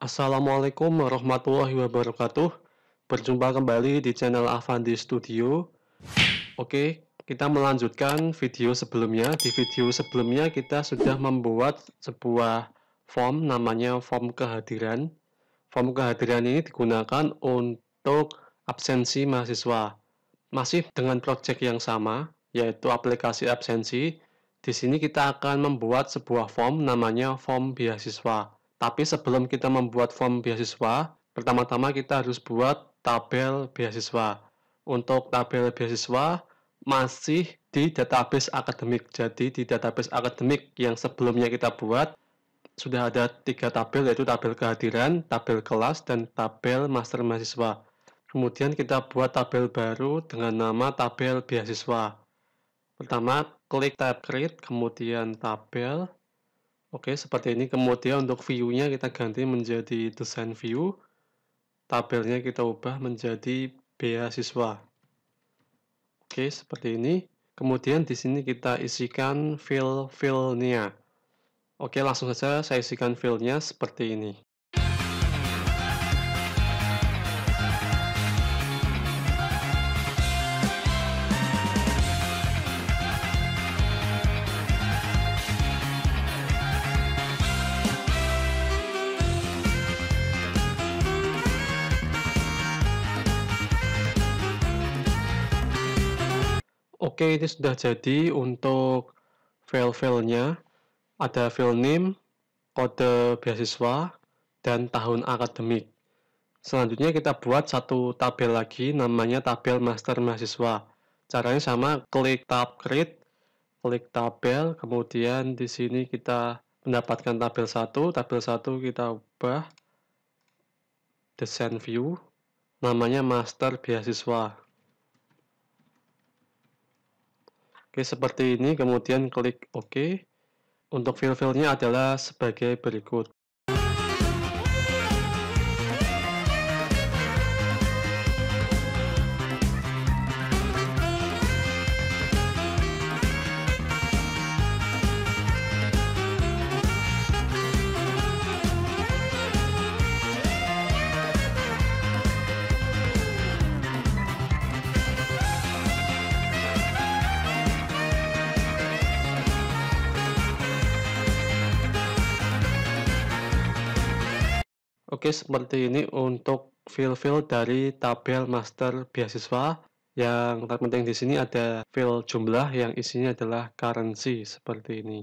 Assalamualaikum warahmatullahi wabarakatuh. Berjumpa kembali di channel Avandi Studio. Oke, kita melanjutkan video sebelumnya. Di video sebelumnya kita sudah membuat sebuah form namanya form kehadiran. Form kehadiran ini digunakan untuk absensi mahasiswa. Masih dengan proyek yang sama, yaitu aplikasi absensi. Di sini kita akan membuat sebuah form namanya form beasiswa. Tapi sebelum kita membuat form beasiswa, pertama-tama kita harus buat tabel beasiswa. Untuk tabel beasiswa masih di database akademik. Jadi di database akademik yang sebelumnya kita buat sudah ada tiga tabel yaitu tabel kehadiran, tabel kelas, dan tabel master mahasiswa. Kemudian kita buat tabel baru dengan nama tabel beasiswa. Pertama, klik tab create, kemudian tabel, Oke, seperti ini. Kemudian untuk view-nya kita ganti menjadi desain view. Tabelnya kita ubah menjadi beasiswa. Oke, seperti ini. Kemudian di sini kita isikan fill-fill-nya. Oke, langsung saja saya isikan fill-nya seperti ini. Oke, ini sudah jadi untuk file-filenya. Ada file name, kode beasiswa, dan tahun akademik. Selanjutnya kita buat satu tabel lagi namanya tabel master mahasiswa. Caranya sama, klik tab create, klik tabel, kemudian di sini kita mendapatkan tabel satu, tabel satu kita ubah design view, namanya master beasiswa. Oke, seperti ini. Kemudian klik OK. Untuk file-filenya adalah sebagai berikut. Oke, seperti ini untuk field-field dari tabel master beasiswa. Yang terpenting di sini ada field jumlah yang isinya adalah currency seperti ini.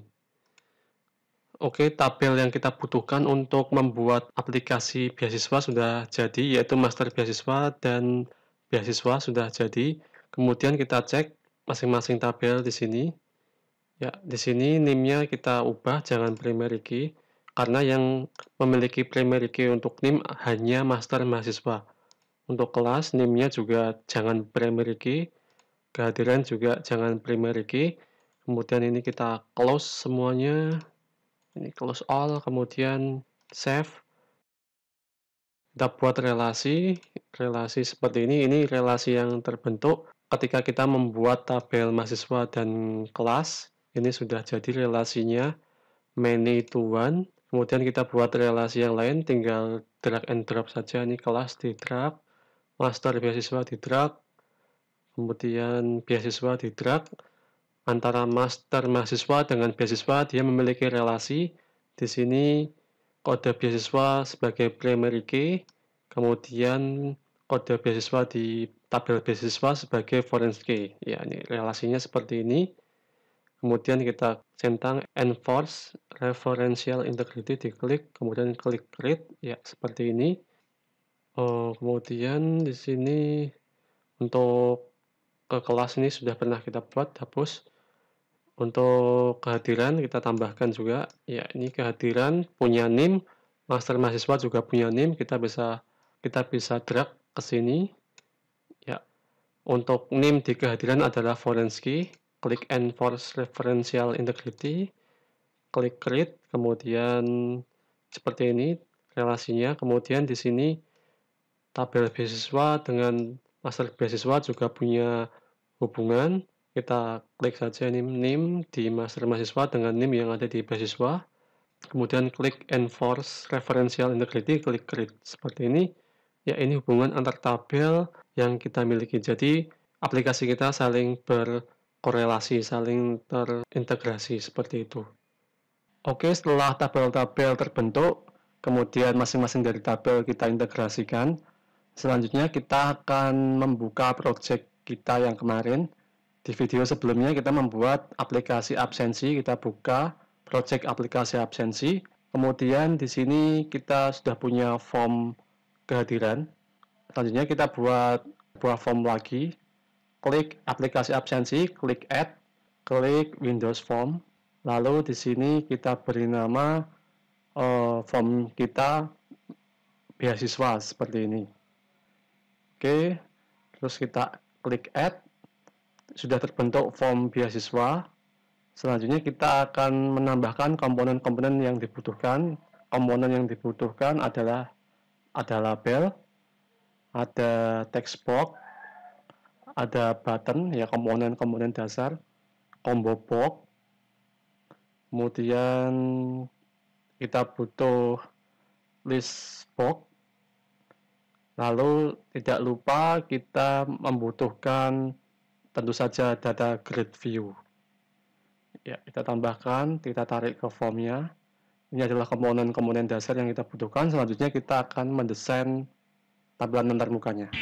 Oke, tabel yang kita butuhkan untuk membuat aplikasi beasiswa sudah jadi, yaitu master beasiswa dan beasiswa sudah jadi. Kemudian kita cek masing-masing tabel di sini. Ya, di sini nimnya kita ubah, jangan primary key karena yang memiliki primary key untuk NIM hanya master mahasiswa. Untuk kelas NIM-nya juga jangan primary key, kehadiran juga jangan primary key. Kemudian ini kita close semuanya. Ini close all, kemudian save. Kita buat relasi, relasi seperti ini. Ini relasi yang terbentuk ketika kita membuat tabel mahasiswa dan kelas. Ini sudah jadi relasinya many to one Kemudian kita buat relasi yang lain, tinggal drag and drop saja. Ini kelas di drag, master beasiswa di drag, kemudian beasiswa di drag. Antara master mahasiswa dengan beasiswa, dia memiliki relasi. Di sini kode beasiswa sebagai primary key, kemudian kode beasiswa di tabel beasiswa sebagai foreign key. Ya, ini relasinya seperti ini. Kemudian kita centang enforce referential integrity diklik, kemudian klik create ya seperti ini. Oh, kemudian di sini untuk ke kelas ini sudah pernah kita buat hapus. Untuk kehadiran kita tambahkan juga ya ini kehadiran punya NIM, master mahasiswa juga punya NIM, kita bisa kita bisa drag ke sini. Ya. Untuk NIM di kehadiran adalah forensky klik enforce referential integrity, klik create, kemudian seperti ini relasinya, kemudian di sini tabel beasiswa dengan master beasiswa juga punya hubungan, kita klik saja NIM, NIM di master mahasiswa dengan NIM yang ada di beasiswa. Kemudian klik Enforce Referential Integrity, klik Create. Seperti ini, ya ini hubungan antar tabel yang kita miliki. Jadi, aplikasi kita saling ber korelasi, saling terintegrasi seperti itu. Oke, setelah tabel-tabel terbentuk, kemudian masing-masing dari tabel kita integrasikan. Selanjutnya kita akan membuka project kita yang kemarin. Di video sebelumnya kita membuat aplikasi absensi, kita buka project aplikasi absensi. Kemudian di sini kita sudah punya form kehadiran. Selanjutnya kita buat buah form lagi klik aplikasi absensi, klik add, klik Windows Form. Lalu di sini kita beri nama uh, form kita beasiswa seperti ini. Oke, terus kita klik add. Sudah terbentuk form beasiswa. Selanjutnya kita akan menambahkan komponen-komponen yang dibutuhkan. Komponen yang dibutuhkan adalah ada label, ada text box, ada button ya komponen-komponen dasar combo box kemudian kita butuh list box lalu tidak lupa kita membutuhkan tentu saja data grid view ya kita tambahkan kita tarik ke formnya ini adalah komponen-komponen dasar yang kita butuhkan selanjutnya kita akan mendesain tampilan antar mukanya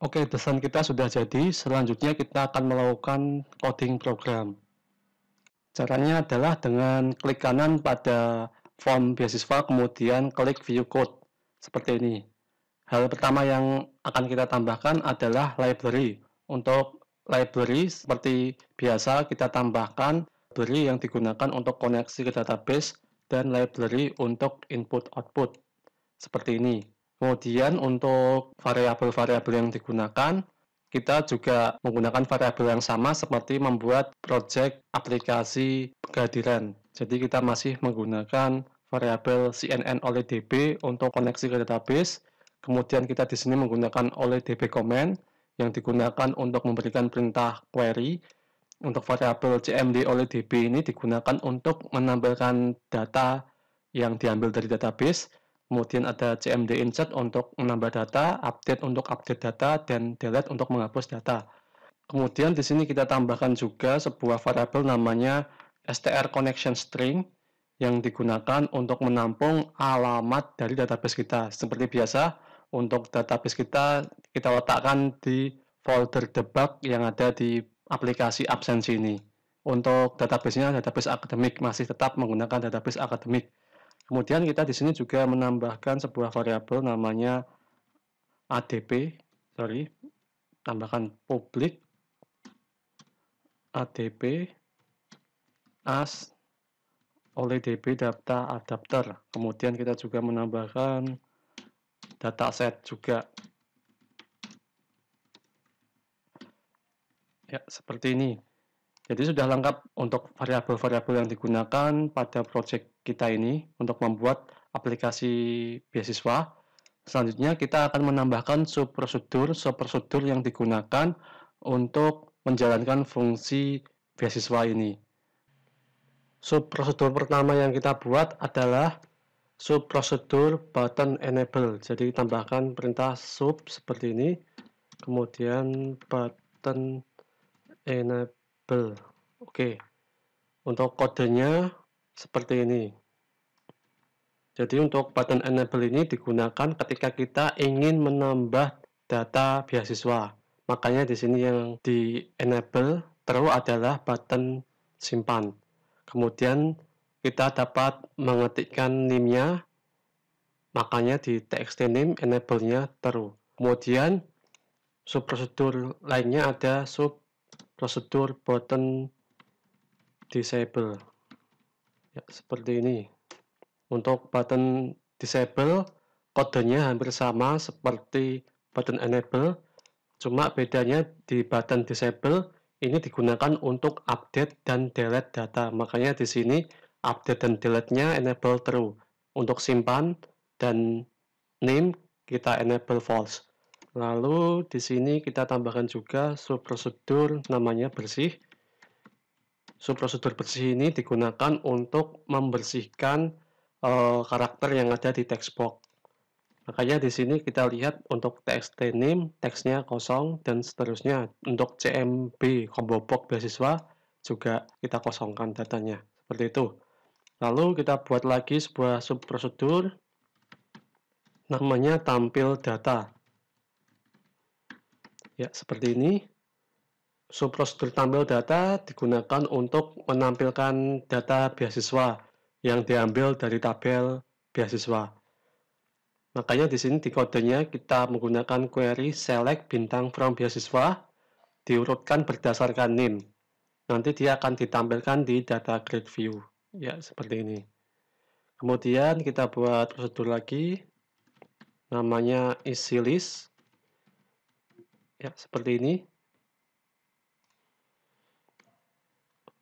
Oke, desain kita sudah jadi. Selanjutnya kita akan melakukan coding program. Caranya adalah dengan klik kanan pada form beasiswa, kemudian klik view code seperti ini. Hal pertama yang akan kita tambahkan adalah library. Untuk library seperti biasa kita tambahkan library yang digunakan untuk koneksi ke database dan library untuk input output seperti ini. Kemudian untuk variabel-variabel yang digunakan, kita juga menggunakan variabel yang sama seperti membuat project aplikasi pegadiran. Jadi kita masih menggunakan variabel CNN oleh DB untuk koneksi ke database. Kemudian kita di sini menggunakan oleh DB command yang digunakan untuk memberikan perintah query. Untuk variabel CMD oleh DB ini digunakan untuk menampilkan data yang diambil dari database. Kemudian ada CMD insert untuk menambah data, update untuk update data, dan delete untuk menghapus data. Kemudian di sini kita tambahkan juga sebuah variabel namanya str connection string yang digunakan untuk menampung alamat dari database kita. Seperti biasa, untuk database kita, kita letakkan di folder debug yang ada di aplikasi absensi ini. Untuk database nya database akademik masih tetap menggunakan database akademik. Kemudian kita di sini juga menambahkan sebuah variabel namanya ADP, sorry, tambahkan public ADP as oleh DB data adapter. Kemudian kita juga menambahkan data set juga. Ya, seperti ini. Jadi sudah lengkap untuk variabel-variabel yang digunakan pada project kita ini untuk membuat aplikasi beasiswa. Selanjutnya kita akan menambahkan subprosedur subprosedur yang digunakan untuk menjalankan fungsi beasiswa ini. Sub prosedur pertama yang kita buat adalah sub prosedur button enable jadi tambahkan perintah sub seperti ini kemudian button enable oke untuk kodenya seperti ini jadi untuk button enable ini digunakan ketika kita ingin menambah data beasiswa makanya di sini yang di enable terus adalah button simpan Kemudian kita dapat mengetikkan nimnya, makanya di txt nim enable-nya true. Kemudian subprosedur lainnya ada subprosedur button disable. Ya, seperti ini. Untuk button disable, kodenya hampir sama seperti button enable, cuma bedanya di button disable ini digunakan untuk update dan delete data. Makanya di sini update dan delete-nya enable true. Untuk simpan dan name kita enable false. Lalu di sini kita tambahkan juga subprosedur namanya bersih. Subprosedur bersih ini digunakan untuk membersihkan uh, karakter yang ada di text box. Makanya di sini kita lihat untuk txt name teksnya kosong dan seterusnya. Untuk CMB combo box beasiswa juga kita kosongkan datanya. Seperti itu. Lalu kita buat lagi sebuah subprosedur namanya tampil data. Ya, seperti ini. Subprosedur tampil data digunakan untuk menampilkan data beasiswa yang diambil dari tabel beasiswa. Makanya di sini di kodenya kita menggunakan query select bintang from beasiswa diurutkan berdasarkan nim Nanti dia akan ditampilkan di data grid view. Ya, seperti ini. Kemudian kita buat prosedur lagi. Namanya isi list. Ya, seperti ini.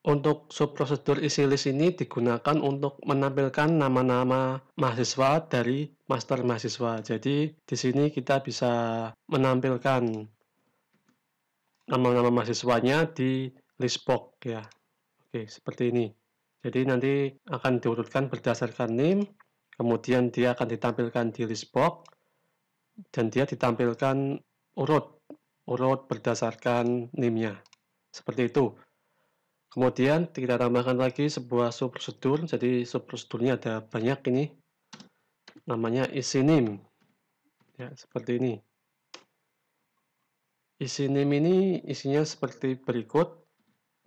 Untuk subprosedur isi list ini digunakan untuk menampilkan nama-nama mahasiswa dari master mahasiswa. Jadi di sini kita bisa menampilkan nama-nama mahasiswanya di list box ya. Oke, seperti ini. Jadi nanti akan diurutkan berdasarkan name, kemudian dia akan ditampilkan di list box dan dia ditampilkan urut urut berdasarkan name-nya. Seperti itu kemudian kita tambahkan lagi sebuah prosedur. jadi prosedurnya ada banyak ini namanya isi nim, ya seperti ini isi name ini isinya seperti berikut.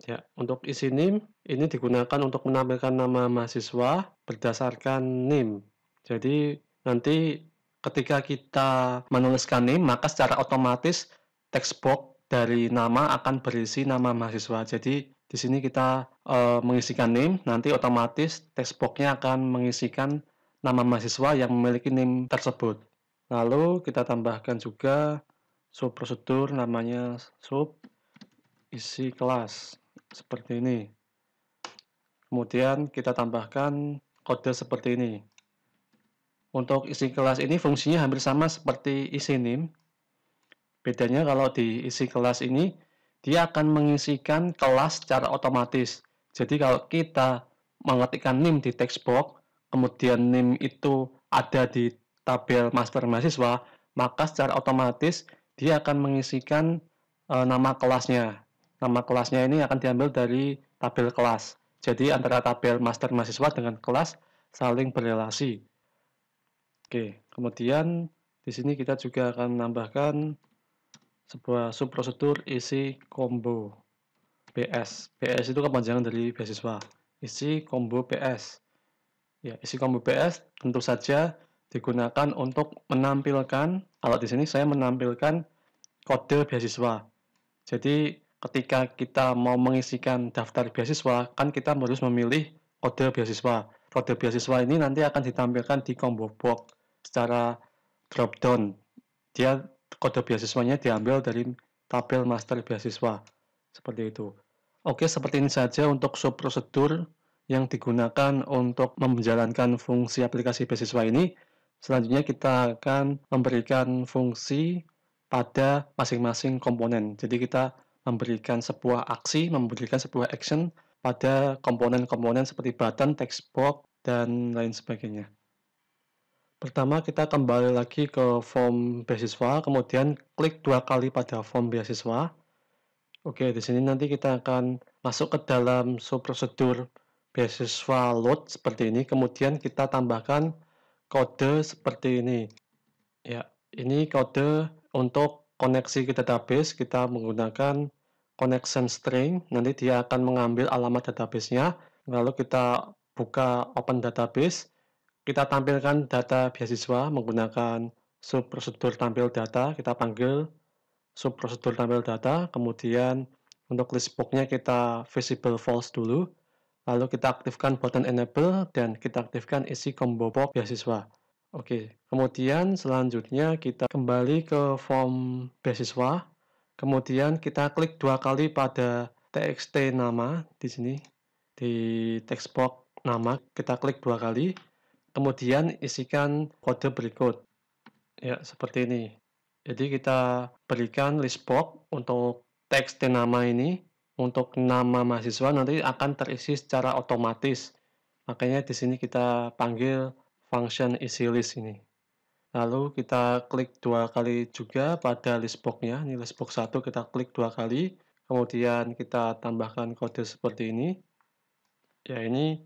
Ya, untuk isi name ini digunakan untuk menampilkan nama mahasiswa berdasarkan nim. Jadi nanti ketika kita menuliskan nim, maka secara otomatis text box dari nama akan berisi nama mahasiswa. Jadi di sini kita e, mengisikan nim nanti otomatis textbox-nya akan mengisikan nama mahasiswa yang memiliki nim tersebut. Lalu kita tambahkan juga sub prosedur namanya sub isi kelas seperti ini. Kemudian kita tambahkan kode seperti ini. Untuk isi kelas ini fungsinya hampir sama seperti isi nim Bedanya kalau di isi kelas ini dia akan mengisikan kelas secara otomatis. Jadi kalau kita mengetikkan NIM di textbox, kemudian NIM itu ada di tabel master mahasiswa, maka secara otomatis dia akan mengisikan e, nama kelasnya. Nama kelasnya ini akan diambil dari tabel kelas. Jadi antara tabel master mahasiswa dengan kelas saling berrelasi. Oke, kemudian di sini kita juga akan menambahkan sebuah subprosedur isi combo PS. PS itu kepanjangan dari beasiswa. Isi combo PS. Ya, isi combo PS tentu saja digunakan untuk menampilkan, kalau di sini saya menampilkan kode beasiswa. Jadi ketika kita mau mengisikan daftar beasiswa, kan kita harus memilih kode beasiswa. Kode beasiswa ini nanti akan ditampilkan di combo box secara drop down. Dia kode beasiswanya diambil dari tabel master beasiswa seperti itu. Oke, seperti ini saja untuk sub prosedur yang digunakan untuk menjalankan fungsi aplikasi beasiswa ini. Selanjutnya kita akan memberikan fungsi pada masing-masing komponen. Jadi kita memberikan sebuah aksi, memberikan sebuah action pada komponen-komponen seperti button, text box, dan lain sebagainya. Pertama kita kembali lagi ke form beasiswa, kemudian klik dua kali pada form beasiswa. Oke, di sini nanti kita akan masuk ke dalam sub prosedur beasiswa load seperti ini, kemudian kita tambahkan kode seperti ini. Ya, ini kode untuk koneksi ke database, kita menggunakan connection string, nanti dia akan mengambil alamat database-nya, lalu kita buka open database, kita tampilkan data beasiswa menggunakan subprosedur tampil data, kita panggil subprosedur tampil data, kemudian untuk list boxnya kita visible false dulu, lalu kita aktifkan button enable dan kita aktifkan isi combo box beasiswa. Oke, kemudian selanjutnya kita kembali ke form beasiswa, kemudian kita klik dua kali pada txt nama di sini, di text box nama, kita klik dua kali, Kemudian isikan kode berikut. Ya, seperti ini. Jadi kita berikan list box untuk teks dan nama ini. Untuk nama mahasiswa nanti akan terisi secara otomatis. Makanya di sini kita panggil function isi list ini. Lalu kita klik dua kali juga pada list boxnya Ini list box 1 kita klik dua kali. Kemudian kita tambahkan kode seperti ini. Ya ini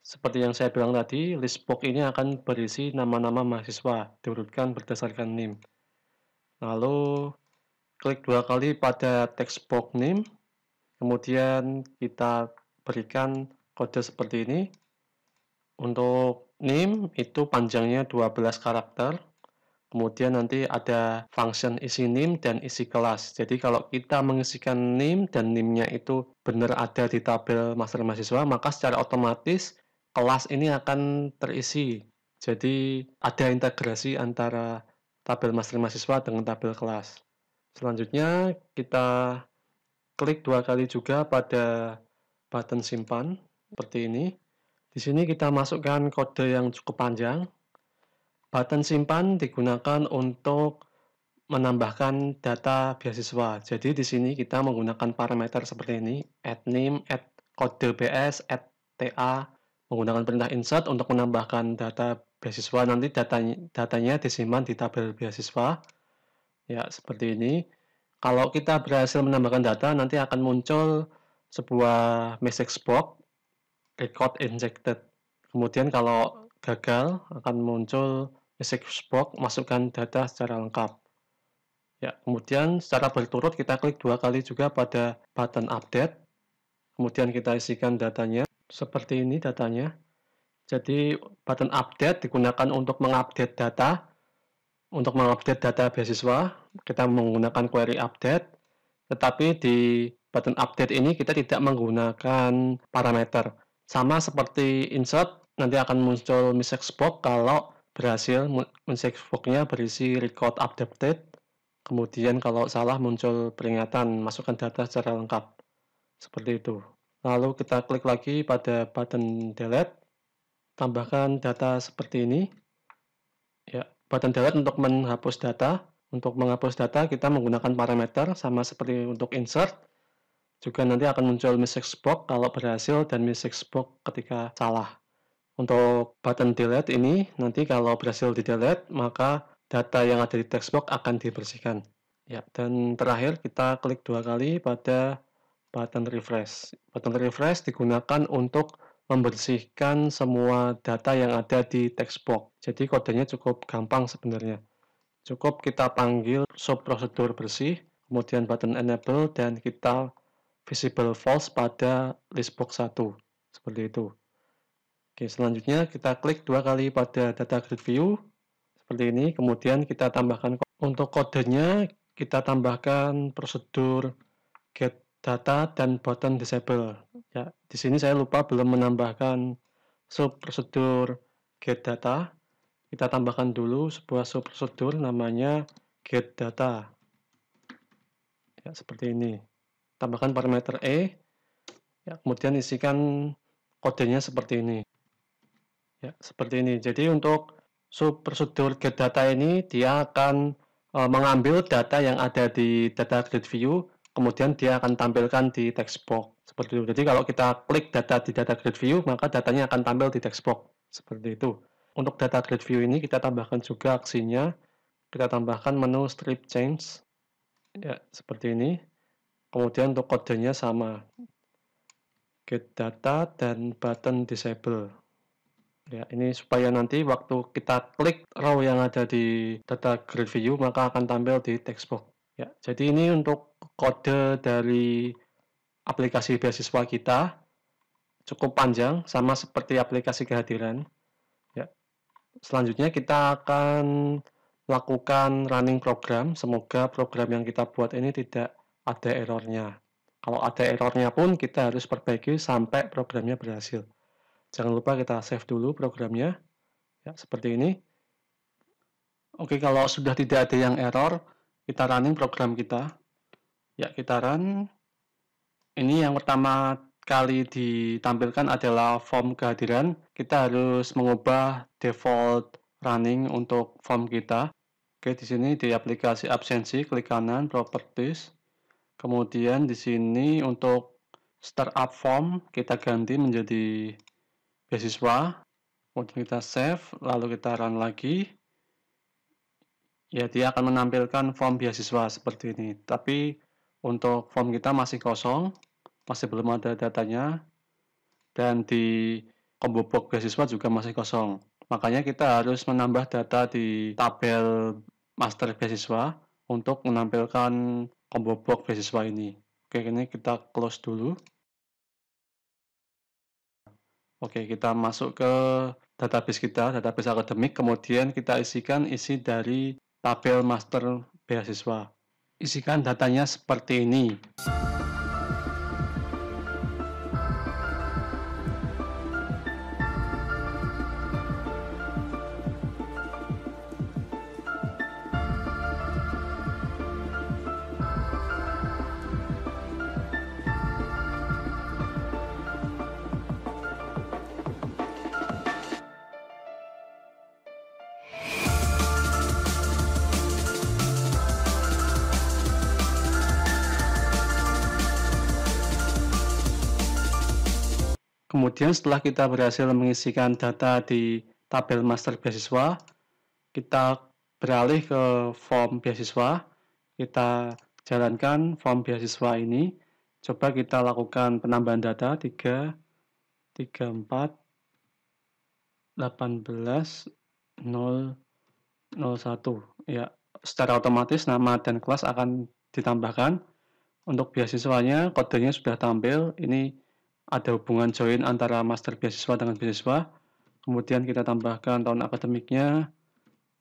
seperti yang saya bilang tadi, list box ini akan berisi nama-nama mahasiswa diurutkan berdasarkan NIM. Lalu klik dua kali pada text box nim, kemudian kita berikan kode seperti ini. Untuk nim itu panjangnya 12 karakter, kemudian nanti ada function isi nim dan isi kelas. Jadi kalau kita mengisikan nim dan nim nya itu benar ada di tabel master mahasiswa, maka secara otomatis kelas ini akan terisi. Jadi ada integrasi antara tabel master mahasiswa dengan tabel kelas. Selanjutnya kita klik dua kali juga pada button simpan seperti ini. Di sini kita masukkan kode yang cukup panjang. Button simpan digunakan untuk menambahkan data beasiswa. Jadi di sini kita menggunakan parameter seperti ini, add name, add kode BS, add TA, menggunakan perintah insert untuk menambahkan data beasiswa nanti datanya, datanya disimpan di tabel beasiswa ya seperti ini kalau kita berhasil menambahkan data nanti akan muncul sebuah message box record injected kemudian kalau gagal akan muncul message box masukkan data secara lengkap ya kemudian secara berturut kita klik dua kali juga pada button update kemudian kita isikan datanya seperti ini datanya. Jadi button update digunakan untuk mengupdate data. Untuk mengupdate data beasiswa, kita menggunakan query update. Tetapi di button update ini kita tidak menggunakan parameter. Sama seperti insert, nanti akan muncul message box kalau berhasil message box berisi record updated. Kemudian kalau salah muncul peringatan, masukkan data secara lengkap. Seperti itu. Lalu kita klik lagi pada button delete. Tambahkan data seperti ini. Ya, button delete untuk menghapus data. Untuk menghapus data kita menggunakan parameter sama seperti untuk insert. Juga nanti akan muncul message box kalau berhasil dan message box ketika salah. Untuk button delete ini nanti kalau berhasil di delete maka data yang ada di text box akan dibersihkan. Ya, dan terakhir kita klik dua kali pada button refresh. Button refresh digunakan untuk membersihkan semua data yang ada di textbox. Jadi kodenya cukup gampang sebenarnya. Cukup kita panggil sub prosedur bersih, kemudian button enable dan kita visible false pada list box 1. Seperti itu. Oke, selanjutnya kita klik dua kali pada data grid view seperti ini, kemudian kita tambahkan untuk kodenya kita tambahkan prosedur get data dan button disable. Ya, di sini saya lupa belum menambahkan sub prosedur get data. Kita tambahkan dulu sebuah sub prosedur namanya get data. Ya, seperti ini. Tambahkan parameter e. Ya, kemudian isikan kodenya seperti ini. Ya, seperti ini. Jadi untuk sub prosedur get data ini dia akan eh, mengambil data yang ada di data grid view kemudian dia akan tampilkan di textbox seperti itu. Jadi kalau kita klik data di data grid view, maka datanya akan tampil di textbox seperti itu. Untuk data grid view ini kita tambahkan juga aksinya. Kita tambahkan menu strip change ya seperti ini. Kemudian untuk kodenya sama. Get data dan button disable. Ya, ini supaya nanti waktu kita klik row yang ada di data grid view maka akan tampil di textbox. Ya, jadi ini untuk kode dari aplikasi beasiswa kita cukup panjang sama seperti aplikasi kehadiran. Ya. Selanjutnya kita akan lakukan running program. Semoga program yang kita buat ini tidak ada errornya. Kalau ada errornya pun kita harus perbaiki sampai programnya berhasil. Jangan lupa kita save dulu programnya. Ya, seperti ini. Oke, kalau sudah tidak ada yang error, kita running program kita ya kita run ini yang pertama kali ditampilkan adalah form kehadiran kita harus mengubah default running untuk form kita oke di sini di aplikasi absensi klik kanan properties kemudian di sini untuk startup form kita ganti menjadi beasiswa kemudian kita save lalu kita run lagi ya dia akan menampilkan form beasiswa seperti ini. Tapi untuk form kita masih kosong, masih belum ada datanya, dan di combo box beasiswa juga masih kosong. Makanya kita harus menambah data di tabel master beasiswa untuk menampilkan combo box beasiswa ini. Oke, ini kita close dulu. Oke, kita masuk ke database kita, database akademik, kemudian kita isikan isi dari tabel master beasiswa. Isikan datanya seperti ini. Kemudian setelah kita berhasil mengisikan data di tabel master beasiswa, kita beralih ke form beasiswa. Kita jalankan form beasiswa ini. Coba kita lakukan penambahan data 3 34 18 ya secara otomatis nama dan kelas akan ditambahkan untuk beasiswanya kodenya sudah tampil ini ada hubungan join antara master beasiswa dengan beasiswa. Kemudian kita tambahkan tahun akademiknya,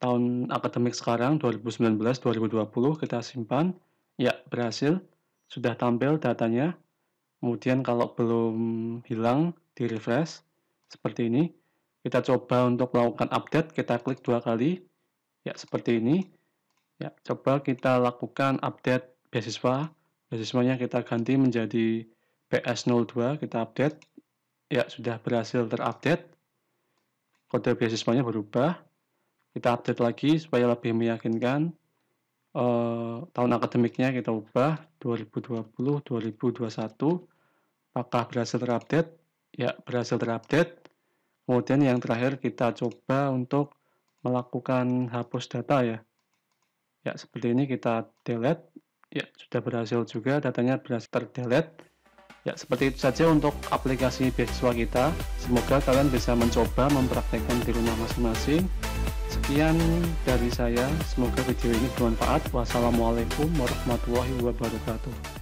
tahun akademik sekarang 2019-2020 kita simpan. Ya, berhasil. Sudah tampil datanya. Kemudian kalau belum hilang, di refresh. Seperti ini. Kita coba untuk melakukan update, kita klik dua kali. Ya, seperti ini. Ya, coba kita lakukan update beasiswa. Beasiswanya kita ganti menjadi PS02 kita update ya sudah berhasil terupdate kode beasiswanya berubah kita update lagi supaya lebih meyakinkan e, tahun akademiknya kita ubah 2020-2021 apakah berhasil terupdate ya berhasil terupdate kemudian yang terakhir kita coba untuk melakukan hapus data ya ya seperti ini kita delete ya sudah berhasil juga datanya berhasil terdelete Ya, seperti itu saja untuk aplikasi beasiswa kita. Semoga kalian bisa mencoba mempraktekkan di rumah masing-masing. Sekian dari saya, semoga video ini bermanfaat. Wassalamualaikum warahmatullahi wabarakatuh.